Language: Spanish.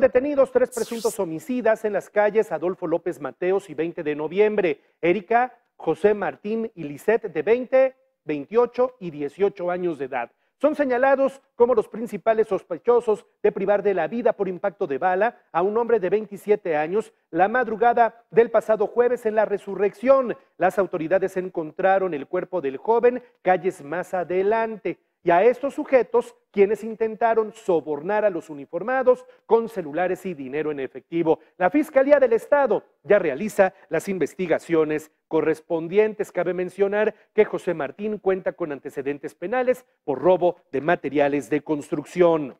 Detenidos tres presuntos homicidas en las calles Adolfo López Mateos y 20 de noviembre. Erika, José Martín y Lisette de 20, 28 y 18 años de edad. Son señalados como los principales sospechosos de privar de la vida por impacto de bala a un hombre de 27 años la madrugada del pasado jueves en la resurrección. Las autoridades encontraron el cuerpo del joven calles más adelante y a estos sujetos quienes intentaron sobornar a los uniformados con celulares y dinero en efectivo. La Fiscalía del Estado ya realiza las investigaciones correspondientes. Cabe mencionar que José Martín cuenta con antecedentes penales por robo de materiales de construcción.